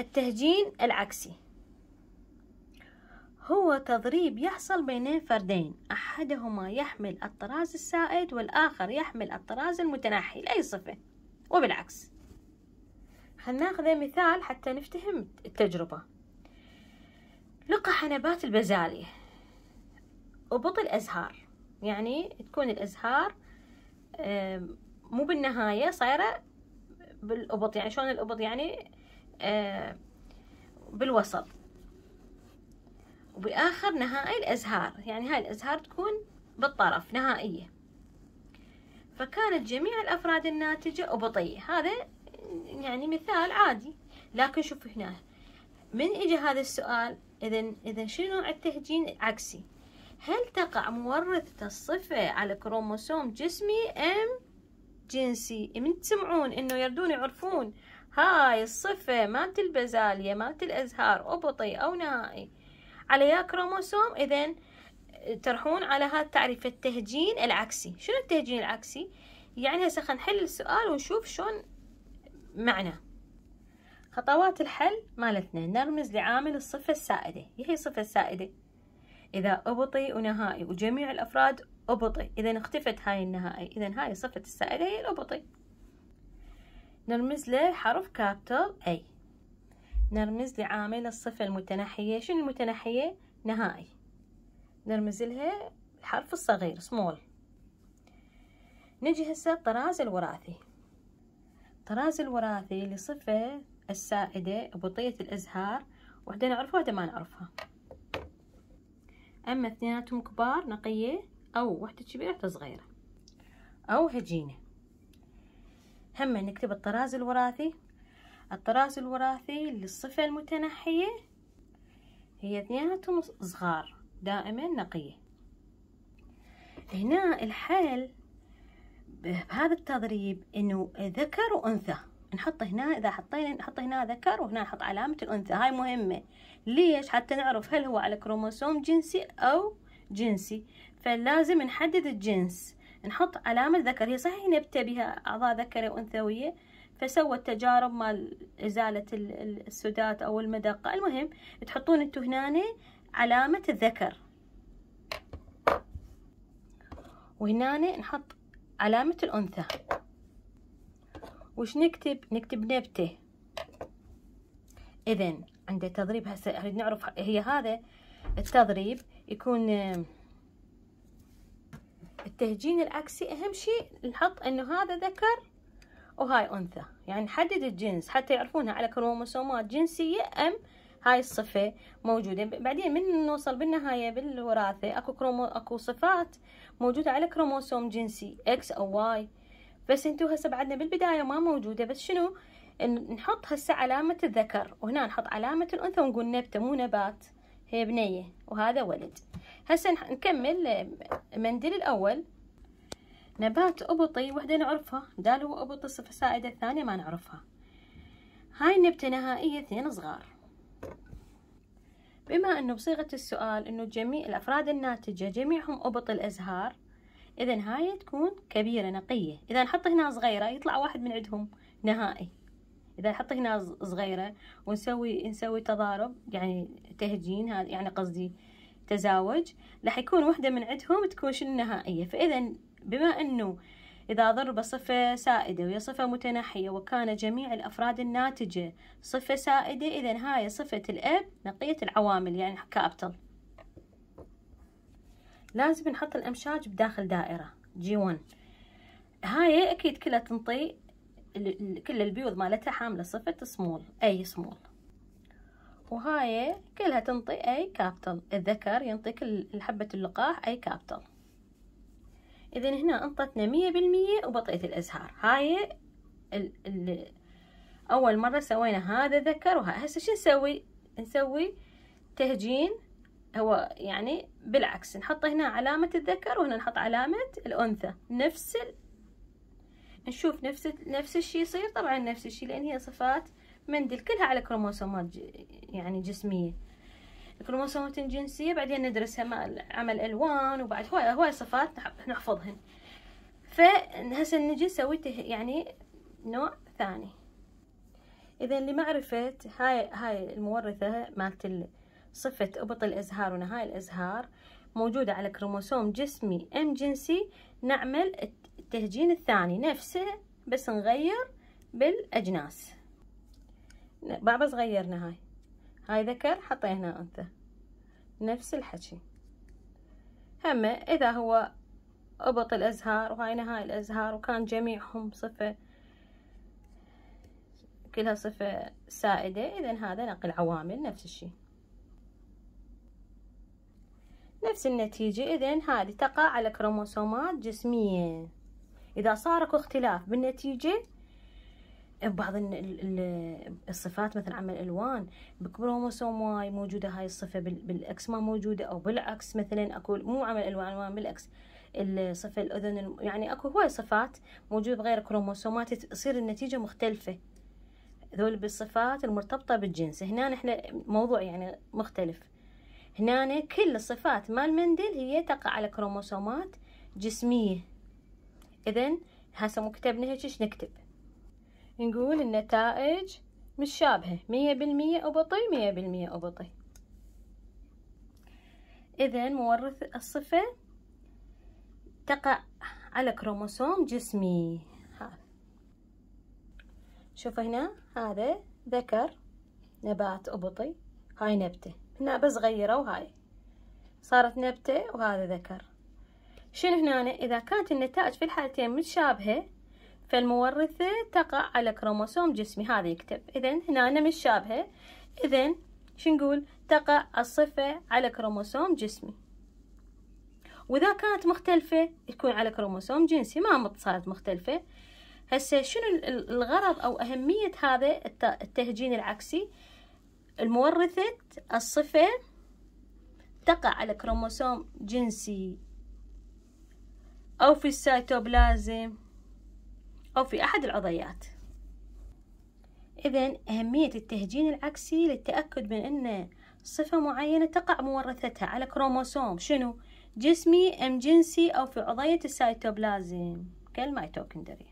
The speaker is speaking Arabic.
التهجين العكسي هو تضريب يحصل بين فردين أحدهما يحمل الطراز السائد والآخر يحمل الطراز المتناحي لأي صفة وبالعكس هناخذ مثال حتى نفتهم التجربة لقح نبات البزالي وبط الأزهار يعني تكون الأزهار مو بالنهاية صايرة بالأبط يعني شلون الأبط يعني آه، بالوسط وبآخر نهائي الأزهار يعني هاي الأزهار تكون بالطرف نهائية فكانت جميع الأفراد الناتجة أبطية هذا يعني مثال عادي لكن شوف هنا من إجا هذا السؤال إذا إذا شنو نوع التهجين عكسي هل تقع مورثة الصفة على كروموسوم جسمي أم جنسي من تسمعون إنه يردون يعرفون هاي الصفة مالت البازاليا مالت الأزهار أبطي أو نهائي على يا كروموسوم إذا ترحون على هذا تعريف التهجين العكسي شنو التهجين العكسي؟ يعني هسه خلينا نحل السؤال ونشوف شلون معنى خطوات الحل مالتنا نرمز لعامل الصفة السائدة هي الصفة السائدة إذا أبطي ونهائي وجميع الأفراد أبطي إذا اختفت هاي النهائي إذا هاي صفة السائدة هي الأبطي نرمز له حرف كابيتال أي نرمز لعامل الصفة المتناحية شنو المتناحية؟ نهائي نرمز لها الحرف الصغير سمول نجي هسه الطراز الوراثي الطراز الوراثي لصفة السائدة بطية الأزهار وحدة نعرفها وحدة ما نعرفها أما اثنيناتهم كبار نقية أو وحدة كبيرة وحدة صغيرة أو هجينة هم نكتب الطراز الوراثي الطراز الوراثي للصفة المتنحية هي اثنيناتهم صغار دائما نقية هنا الحل بهذا التضريب انه ذكر وانثى نحط هنا اذا حطينا نحط هنا ذكر وهنا نحط علامة الانثى هاي مهمة ليش حتى نعرف هل هو على كروموسوم جنسي او جنسي فلازم نحدد الجنس نحط علامة ذكر هي صحيح نبتة بها أعضاء ذكرية وأنثوية فسوى التجارب مال إزالة السدات أو المدقة المهم تحطون انتو هنا علامة الذكر وهنا نحط علامة الأنثى وش نكتب نكتب نبتة إذن عند التضريب هسه أريد نعرف هي هذا التضريب يكون التهجين العكسي اهم شيء نحط انه هذا ذكر وهاي انثى يعني نحدد الجنس حتى يعرفونها على كروموسومات جنسيه ام هاي الصفة موجودة بعدين من نوصل بالنهاية بالوراثة اكو كرومو اكو صفات موجودة على كروموسوم جنسي اكس او واي بس انتو هسه بعدنا بالبداية ما موجودة بس شنو نحط هسه علامة الذكر وهنا نحط علامة الانثى ونقول نبتة مو نبات هي بنية وهذا ولد هسه نكمل المنديل آه، الاول نبات ابطي وحده نعرفها دال هو ابطي صفة سائدة الثانية ما نعرفها هاي النبتة نهائية اثنين صغار بما انه بصيغة السؤال انه جميع الافراد الناتجة جميعهم ابط الازهار اذا هاي تكون كبيرة نقية اذا نحط هنا صغيرة يطلع واحد من عندهم نهائي اذا نحط هنا صغيرة ونسوي نسوي تضارب يعني تهجين يعني قصدي تزاوج راح يكون واحدة من عندهم تكون شنو النهائية فإذا بما أنه إذا ضرب صفة سائدة وهي صفة متناحية وكان جميع الأفراد الناتجة صفة سائدة إذا هاي صفة الأب نقية العوامل يعني كأبطل لازم نحط الأمشاج بداخل دائرة جي 1 هاي أكيد كلها تنطي كل البيوض مالتها حاملة صفة سمول أي سمول وهاي كلها تنطي اي كابتل الذكر ينطي كل حبة اللقاح اي كابتل اذا هنا انطتنا مية بالمية وبطيئة الازهار هاي ال ال اول مرة سوينا هذا ذكر وهسه هسه شو نسوي نسوي تهجين هو يعني بالعكس نحط هنا علامة الذكر وهنا نحط علامة الأنثى نفس ال... نشوف نفس نفس الشي يصير طبعا نفس الشي لأن هي صفات منديل كلها على كروموسومات يعني جسميه الكروموسومات الجنسيه بعدين ندرسها مع عمل الوان وبعد هواي هواي صفات نحفظهن فهسه نجي نسوي يعني نوع ثاني اذا لمعرفه هاي هاي المورثه مالت صفه ابط الازهار ونهاية الازهار موجوده على كروموسوم جسمي ام جنسي نعمل التهجين الثاني نفسه بس نغير بالاجناس بابا صغيرنا هاي هاي ذكر حطينا انثى نفس الحكي هم اذا هو ابط الازهار وهاي نهاية الازهار وكان جميعهم صفه كلها صفه سائده اذا هذا نقل عوامل نفس الشيء نفس النتيجة إذا هذه تقع على كروموسومات جسمية إذا صار اكو اختلاف بالنتيجة بعض الصفات مثل عمل الالوان واي موجوده هاي الصفه بالاكس ما موجوده او بالعكس مثلا اكو مو عمل الالوان ما بالعكس الصفه الاذن يعني اكو هواي صفات موجوده بغير كروموسومات تصير النتيجه مختلفه ذول بالصفات المرتبطه بالجنس هنا احنا موضوع يعني مختلف هنا كل الصفات مال مندل هي تقع على كروموسومات جسميه اذا هسه مكتبنا كتبنا هيك نكتب نقول النتائج متشابهة مية بالمية أبطي مية بالمية أبطي إذا مورث الصفة تقع على كروموسوم جسمي هذا شوف هنا هذا ذكر نبات أبطي هاي نبتة هنا بس غيره وهاي صارت نبتة وهذا ذكر شنو هنا إذا كانت النتائج في الحالتين متشابهة فالمورثة تقع على كروموسوم جسمي هذا يكتب إذا هنا أنا متشابهة إذا شنقول تقع الصفة على كروموسوم جسمي وإذا كانت مختلفة تكون على كروموسوم جنسي ما صارت مختلفة هسه شنو الغرض أو أهمية هذا التهجين العكسي المورثة الصفة تقع على كروموسوم جنسي أو في السيتوبلازم أو في أحد العضيات إذا أهمية التهجين العكسي للتأكد من أن صفة معينة تقع مورثتها على كروموسوم شنو؟ جسمي أم جنسي أو في عضية السيتوبلازم كالميتوكندريا